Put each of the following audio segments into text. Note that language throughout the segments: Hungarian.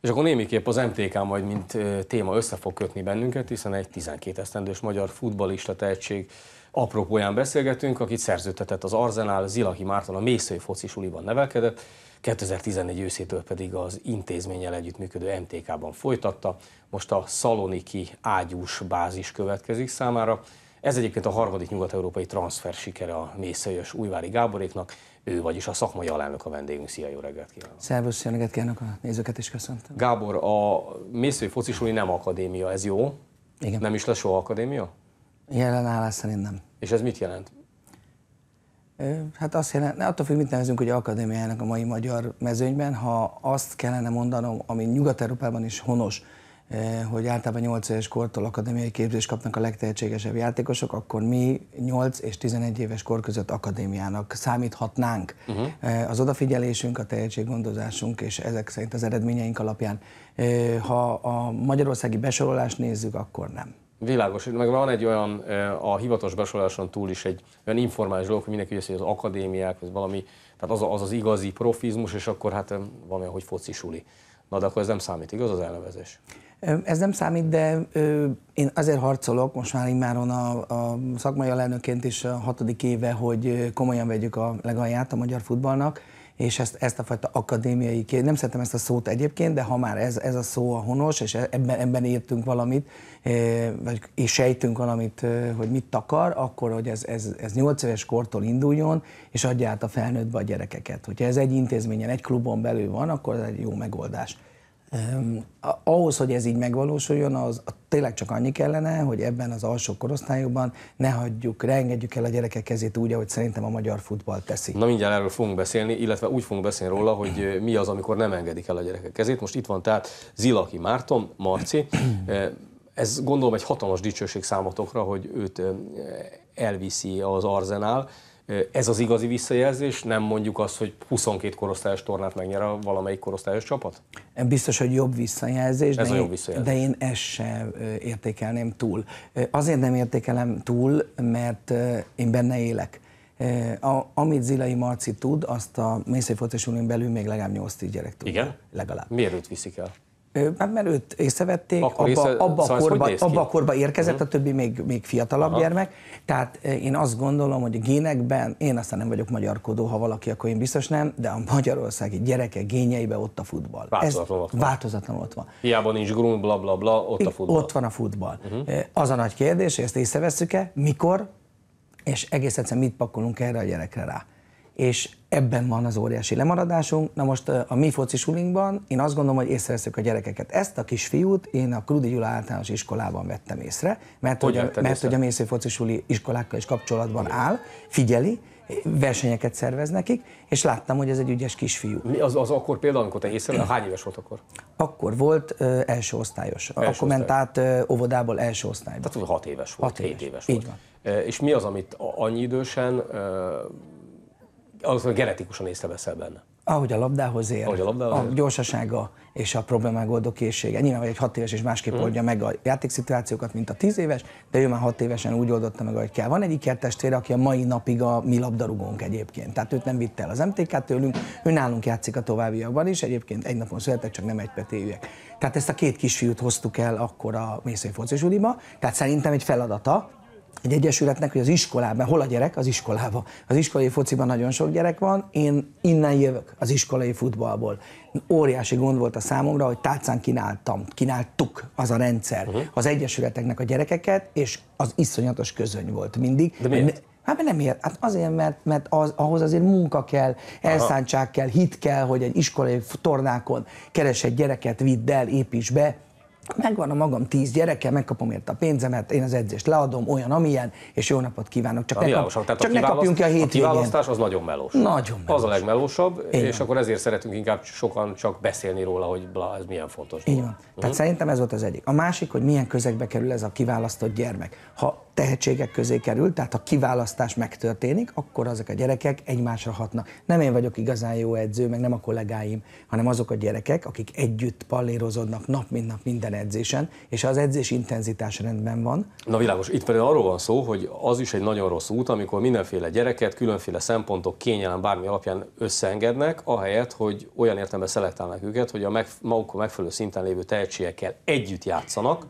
És akkor némiképp az MTK majd mint téma össze fog kötni bennünket, hiszen egy 12 esztendős magyar futbalista tehetség apropóján beszélgetünk, akit szerződtetett az Arzenál, zilaki Márton a Mészői foci suliban nevelkedett, 2014 őszétől pedig az intézménnyel együttműködő MTK-ban folytatta, most a Szaloniki ágyús bázis következik számára, ez egyébként a harmadik nyugat-európai transfer sikere a Mészölyös Újvári Gáboréknak, ő vagyis a szakmai alelnök a vendégünk. Szia, jó reggelt kívánok! Szervusz, jó reggelt kívánok a nézőket is, köszöntöm. Gábor, a Mészői Focisúli nem akadémia, ez jó? Igen. Nem is lesz soha akadémia? Jelen állás szerint nem. És ez mit jelent? Hát azt jelenti, attól függ, mit nevezünk hogy akadémiának a mai magyar mezőnyben, ha azt kellene mondanom, ami Nyugat-Európában is honos, Eh, hogy általában 8 éves kortól akadémiai képzést kapnak a legtehetségesebb játékosok, akkor mi 8 és 11 éves kor között akadémiának számíthatnánk. Uh-huh. Az odafigyelésünk, a tehetséggondozásunk és ezek szerint az eredményeink alapján. Eh, ha a magyarországi besorolást nézzük, akkor nem. Világos, meg van egy olyan, a hivatalos besoroláson túl is egy olyan informális dolog, hogy mindenki hogy az akadémiák, ez valami, tehát az, az az igazi profizmus, és akkor hát van olyan, hogy focisuli. Na de akkor ez nem számít, igaz az elnevezés? Ez nem számít, de én azért harcolok, most már immáron a, a szakmai alelnöként is a hatodik éve, hogy komolyan vegyük a legalját a magyar futballnak, és ezt, ezt a fajta akadémiai, nem szeretem ezt a szót egyébként, de ha már ez, ez a szó a honos, és e-, ebben, ebben értünk valamit, vagy és sejtünk valamit, hogy mit takar, akkor, hogy ez, ez, ez 8 éves kortól induljon, és adja át a felnőttbe a gyerekeket. Hogyha ez egy intézményen, egy klubon belül van, akkor ez egy jó megoldás. Ahhoz, hogy ez így megvalósuljon, az tényleg csak annyi kellene, hogy ebben az alsó korosztályokban ne hagyjuk, ne el a gyerekek kezét úgy, ahogy szerintem a magyar futball teszi. Na mindjárt erről fogunk beszélni, illetve úgy fogunk beszélni róla, hogy mi az, amikor nem engedik el a gyerekek kezét. Most itt van tehát Zilaki Márton, Marci. Ez gondolom egy hatalmas dicsőség számotokra, hogy őt elviszi az arzenál ez az igazi visszajelzés, nem mondjuk azt, hogy 22 korosztályos tornát megnyer a valamelyik korosztályos csapat? Biztos, hogy jobb visszajelzés, Ez de, a jobb visszajelzés. Én, de én ezt sem értékelném túl. Azért nem értékelem túl, mert én benne élek. A, amit Zilai Marci tud, azt a Mészői Focés belül még legalább 8-10 gyerek tud. Igen? Legalább. Miért őt viszik el? Hát mert őt észrevették, Akkor abba, észre, abba, szóval korba, abba a korba érkezett, uh-huh. a többi még, még fiatalabb uh-huh. gyermek. Tehát én azt gondolom, hogy a génekben, én aztán nem vagyok magyarkodó, ha valaki, akkor én biztos nem, de a magyarországi gyerekek génjeibe ott a futball. Változatlan ott van. Változatlan ott van. Hiába nincs grun, bla, bla, bla, ott a futball. Ott van a futball. Uh-huh. Az a nagy kérdés, hogy ezt észrevesszük-e, mikor, és egész egyszerűen mit pakolunk erre a gyerekre rá és ebben van az óriási lemaradásunk. Na most a mi sulinkban én azt gondolom, hogy észreveszünk a gyerekeket. Ezt a kisfiút én a Krudi Gyula általános iskolában vettem észre, mert hogy, hogy a, mert hogy a Mésző suli iskolákkal is kapcsolatban Igen. áll, figyeli, versenyeket szervez nekik, és láttam, hogy ez egy ügyes kisfiú. Mi az, az akkor például, amikor te a hány éves volt akkor? Akkor volt ö, első osztályos. Első akkor ment át ö, óvodából első osztályba. Tehát hat éves volt, Hat éves, éves volt. Így van. E, és mi az, amit annyi idősen az genetikusan észreveszel benne. Ahogy a labdához ér, Ahogy a, labdához a gyorsasága és a problémágoldó készsége. Nyilván, hogy egy hat éves és másképp hmm. oldja meg a játékszituációkat, mint a tíz éves, de ő már hat évesen úgy oldotta meg, ahogy kell. Van egy ikertestvére, aki a mai napig a mi labdarúgónk egyébként. Tehát őt nem vitte el az MTK tőlünk, ő nálunk játszik a továbbiakban is, egyébként egy napon született, csak nem egy petéjűek. Tehát ezt a két kisfiút hoztuk el akkor a Mészői Focizuliba, tehát szerintem egy feladata, egy egyesületnek, hogy az iskolában, hol a gyerek? Az iskolába. Az iskolai fociban nagyon sok gyerek van, én innen jövök, az iskolai futballból. Óriási gond volt a számomra, hogy tárcán kínáltam, kínáltuk az a rendszer, uh-huh. az egyesületeknek a gyerekeket, és az iszonyatos közöny volt mindig. De miért? Hát nem ér. Hát azért, mert, mert az, ahhoz azért munka kell, elszántság kell, hit kell, hogy egy iskolai tornákon keres egy gyereket, vidd el, építs be, megvan a magam tíz gyereke, megkapom érte a pénzemet, én az edzést leadom, olyan, amilyen, és jó napot kívánok. Csak, a ne, kap, csak a ne kapjunk ki a hétvégén. A kiválasztás az nagyon melós. Nagyon melós. Az a legmelósabb, Igen. és akkor ezért szeretünk inkább sokan csak beszélni róla, hogy bla, ez milyen fontos. Így van. Uh-huh. Tehát szerintem ez volt az egyik. A másik, hogy milyen közegbe kerül ez a kiválasztott gyermek. Ha tehetségek közé kerül, tehát ha kiválasztás megtörténik, akkor azok a gyerekek egymásra hatnak. Nem én vagyok igazán jó edző, meg nem a kollégáim, hanem azok a gyerekek, akik együtt pallérozodnak nap mint nap minden edzésen, és az edzés intenzitás rendben van. Na világos, itt pedig arról van szó, hogy az is egy nagyon rossz út, amikor mindenféle gyereket különféle szempontok, kényelem, bármi alapján összeengednek, ahelyett, hogy olyan értelemben szelektálnak őket, hogy a meg, magukon megfelelő szinten lévő tehetségekkel együtt játszanak,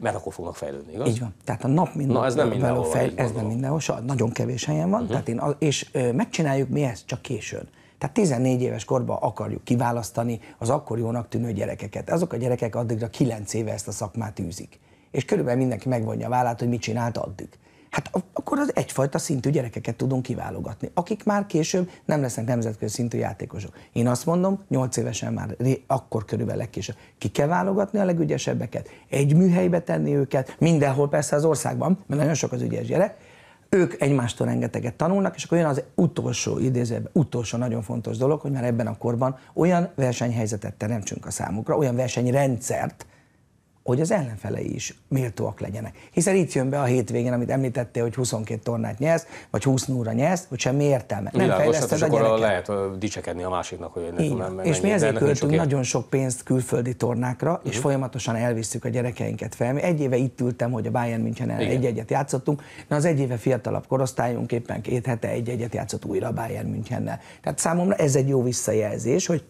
mert akkor fognak fejlődni, igaz? Így van. Tehát a nap minden. Na, ez nem mindenhol fejl... Ez nem mindenhol, soha. nagyon kevés helyen van. Uh-huh. Tehát én, és megcsináljuk mi ezt csak későn. Tehát 14 éves korban akarjuk kiválasztani az akkor jónak tűnő gyerekeket. Azok a gyerekek addigra 9 éve ezt a szakmát űzik. És körülbelül mindenki megvonja a vállát, hogy mit csinált addig hát akkor az egyfajta szintű gyerekeket tudunk kiválogatni, akik már később nem lesznek nemzetközi szintű játékosok. Én azt mondom, 8 évesen már akkor körülbelül legkésőbb ki kell válogatni a legügyesebbeket, egy műhelybe tenni őket, mindenhol persze az országban, mert nagyon sok az ügyes gyerek, ők egymástól rengeteget tanulnak, és akkor jön az utolsó idézőben, utolsó nagyon fontos dolog, hogy már ebben a korban olyan versenyhelyzetet teremtsünk a számukra, olyan versenyrendszert, hogy az ellenfelei is méltóak legyenek. Hiszen itt jön be a hétvégén, amit említettél, hogy 22 tornát nyersz, vagy 20 óra nyersz, hogy semmi értelme. Nem Világos, hát fejleszted a gyereket. lehet dicsekedni a másiknak, hogy nem, Így, nem És mi ezért költünk nagyon sok pénzt külföldi tornákra, uh-huh. és mhm. folyamatosan elviszük a gyerekeinket fel. Egy éve itt ültem, hogy a Bayern München el egy-egyet játszottunk, de az egy éve fiatalabb korosztályunk éppen két hete egy-egyet játszott újra a Bayern Münchennel. Tehát számomra ez egy jó visszajelzés, hogy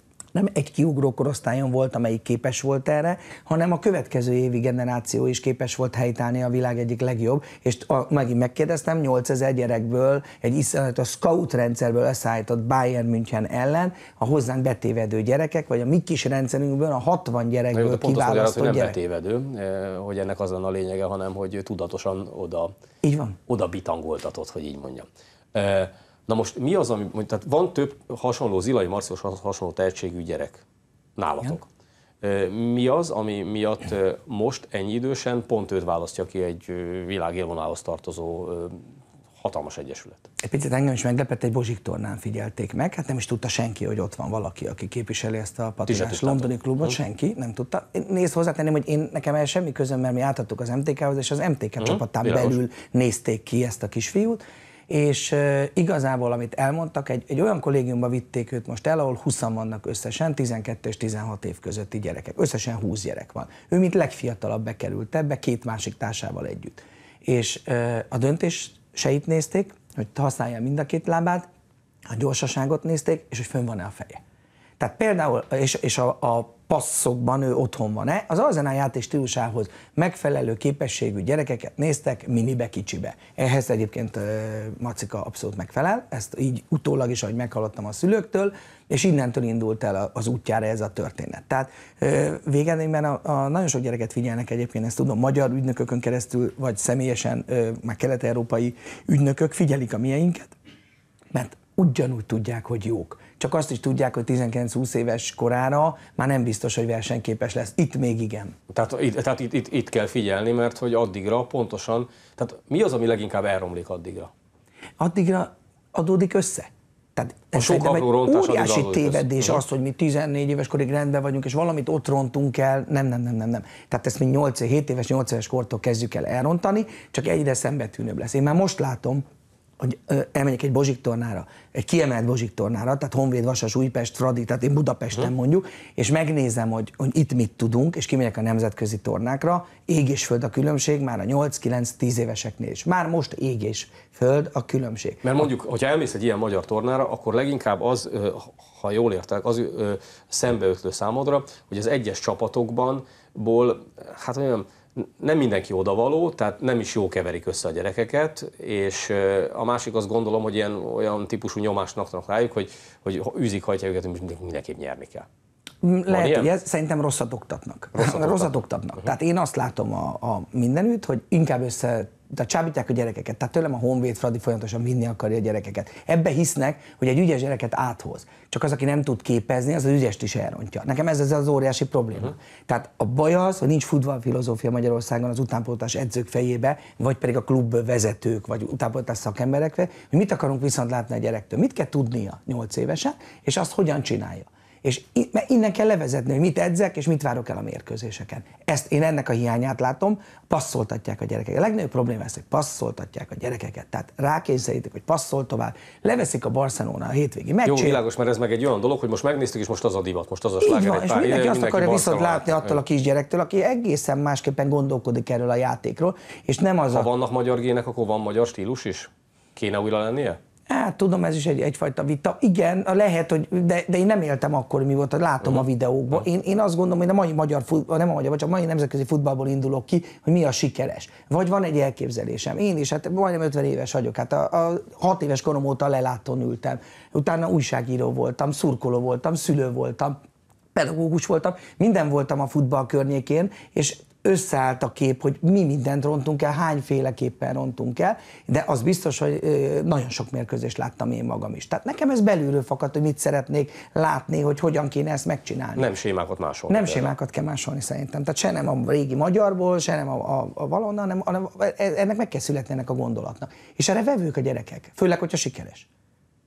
nem egy kiugró korosztályon volt, amelyik képes volt erre, hanem a következő évi generáció is képes volt helytállni a világ egyik legjobb, és a, megint megkérdeztem, 8000 gyerekből, egy iszonyat a scout rendszerből összeállított Bayern München ellen a hozzánk betévedő gyerekek, vagy a mi kis rendszerünkből a 60 gyerekből kiválasztott hogy nem gyerek. betévedő, eh, hogy ennek az a lényege, hanem hogy tudatosan oda, így van. oda bitangoltatott, hogy így mondjam. Eh, Na most mi az, ami, tehát van több hasonló, Zilai Marciós hasonló tehetségű gyerek nálatok. Igen. Mi az, ami miatt most ennyi idősen pont őt választja ki egy világélvonához tartozó hatalmas egyesület. Egy picit engem is meglepett, egy Bozsik tornán figyelték meg, hát nem is tudta senki, hogy ott van valaki, aki képviseli ezt a patinás londoni klubot, hm? senki nem tudta. Nézd hozzátenném, hogy én nekem el semmi közöm, mert mi átadtuk az MTK-hoz, és az MTK hmm, csapatán világos. belül nézték ki ezt a kisfiút, és igazából, amit elmondtak, egy, egy olyan kollégiumba vitték őt most el, ahol 20 vannak összesen, 12 és 16 év közötti gyerekek, összesen 20 gyerek van. Ő, mint legfiatalabb bekerült ebbe, két másik társával együtt. És a itt nézték, hogy használja mind a két lábát, a gyorsaságot nézték, és hogy fönn van-e a feje. Tehát például, és, és a, a passzokban ő otthon van-e. Eh? Az Arzenál játék stílusához megfelelő képességű gyerekeket néztek minibe, kicsibe. Ehhez egyébként Macika abszolút megfelel, ezt így utólag is, ahogy meghallottam a szülőktől, és innentől indult el az útjára ez a történet. Tehát végeredményben a, a, nagyon sok gyereket figyelnek egyébként, ezt tudom, magyar ügynökökön keresztül, vagy személyesen már kelet-európai ügynökök figyelik a mieinket, mert ugyanúgy tudják, hogy jók csak azt is tudják, hogy 19-20 éves korára már nem biztos, hogy versenyképes lesz. Itt még igen. Tehát, itt, tehát itt, itt, itt kell figyelni, mert hogy addigra pontosan, tehát mi az, ami leginkább elromlik addigra? Addigra adódik össze. Tehát a sok egy óriási tévedés mhm. az, hogy mi 14 éves korig rendben vagyunk, és valamit ott rontunk el. Nem, nem, nem, nem, nem. Tehát ezt mi 8, 7 éves, 8 éves kortól kezdjük el elrontani, csak egyre szembetűnőbb lesz. Én már most látom, hogy elmegyek egy Bozsik tornára, egy kiemelt Bozsik tornára, tehát Honvéd, Vasas, Újpest, Fradi, tehát én Budapesten uh-huh. mondjuk, és megnézem, hogy, hogy itt mit tudunk, és kimegyek a nemzetközi tornákra, ég és föld a különbség már a 8-9-10 éveseknél is. Már most ég és föld a különbség. Mert mondjuk, ha elmész egy ilyen magyar tornára, akkor leginkább az, ha jól értek, az szembeötlő számodra, hogy az egyes csapatokban ból, hát olyan nem mindenki odavaló, tehát nem is jó keverik össze a gyerekeket, és a másik azt gondolom, hogy ilyen olyan típusú nyomást naknak rájuk, hogy, hogy üzik hajtja őket, hogy mindenképp nyerni kell. Mm, lehet, hogy ez, szerintem rosszat oktatnak. Rosszat, rosszat oktatnak. Uh-huh. Tehát én azt látom a, a mindenütt, hogy inkább össze tehát csábítják a gyerekeket. Tehát tőlem a Honvéd Fradi folyamatosan vinni akarja a gyerekeket. Ebbe hisznek, hogy egy ügyes gyereket áthoz. Csak az, aki nem tud képezni, az az ügyest is elrontja. Nekem ez, ez az óriási probléma. Uh-huh. Tehát a baj az, hogy nincs filozófia Magyarországon az utánpótlás edzők fejébe, vagy pedig a klub vezetők, vagy utánpótlás szakemberekre, hogy mit akarunk viszont látni a gyerektől. Mit kell tudnia 8 évesen, és azt hogyan csinálja. És innen kell levezetni, hogy mit edzek, és mit várok el a mérkőzéseken. Ezt én ennek a hiányát látom, passzoltatják a gyerekeket. A legnagyobb probléma ez, hogy passzoltatják a gyerekeket. Tehát rákényszerítik, hogy passzol tovább. Leveszik a Barcelona a hétvégi meccsét. Jó, világos, mert ez meg egy olyan dolog, hogy most megnéztük, és most az a divat, most az a sláger. van, és pár, mindenki azt akarja viszont látni attól a kisgyerektől, aki egészen másképpen gondolkodik erről a játékról, és nem az ha a... vannak magyar gének, akkor van magyar stílus is? Kéne újra lennie? Hát tudom, ez is egy, egyfajta vita. Igen, lehet, hogy, de, de én nem éltem akkor, mi volt, látom uh-huh. a videókban. Én, én azt gondolom, hogy a mai magyar, futball, nem a magyar, csak a mai nemzetközi futballból indulok ki, hogy mi a sikeres. Vagy van egy elképzelésem. Én is, hát majdnem 50 éves vagyok, hát a, a 6 éves korom óta lelátón ültem. Utána újságíró voltam, szurkoló voltam, szülő voltam, pedagógus voltam, minden voltam a futball környékén, és összeállt a kép, hogy mi mindent rontunk el, hányféleképpen rontunk el, de az biztos, hogy nagyon sok mérkőzést láttam én magam is. Tehát nekem ez belülről fakadt, hogy mit szeretnék látni, hogy hogyan kéne ezt megcsinálni. Nem sémákat másolni. Nem például. sémákat kell másolni szerintem. Tehát se nem a régi magyarból, se nem a, a, a valonna, hanem, hanem e, e, ennek meg kell születni ennek a gondolatnak. És erre vevők a gyerekek, főleg, hogyha sikeres.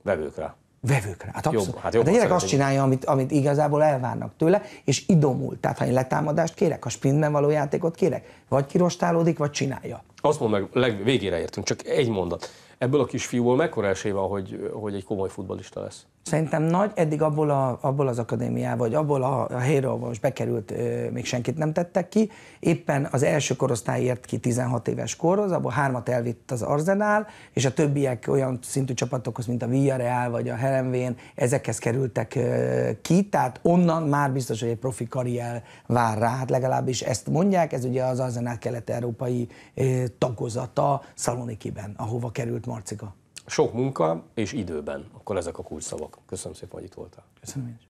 Vevők rá. Vevőkre. Hát, abszolút. jobb, hát, jobb hát a gyerek azt csinálja, amit, amit igazából elvárnak tőle, és idomult. Tehát ha én letámadást kérek, ha sprintben való játékot kérek, vagy kirostálódik, vagy csinálja. Azt mondom, meg, leg, végére értünk, csak egy mondat. Ebből a kisfiúból mekkora esély van, hogy, hogy egy komoly futbolista lesz? Szerintem nagy, eddig abból, a, abból az akadémiával, vagy abból a, a helyről, most bekerült, ö, még senkit nem tettek ki. Éppen az első korosztály ért ki 16 éves korhoz, abból hármat elvitt az Arzenál, és a többiek olyan szintű csapatokhoz, mint a Villarreal vagy a Herenvén, ezekhez kerültek ö, ki, tehát onnan már biztos, hogy egy profi karrier vár rá, hát legalábbis ezt mondják, ez ugye az Arzenál kelet-európai tagozata Szalonikiben, ahova került Marcika? Sok munka és időben, akkor ezek a kulcsszavak. Köszönöm szépen, hogy itt voltál. Köszönöm én is.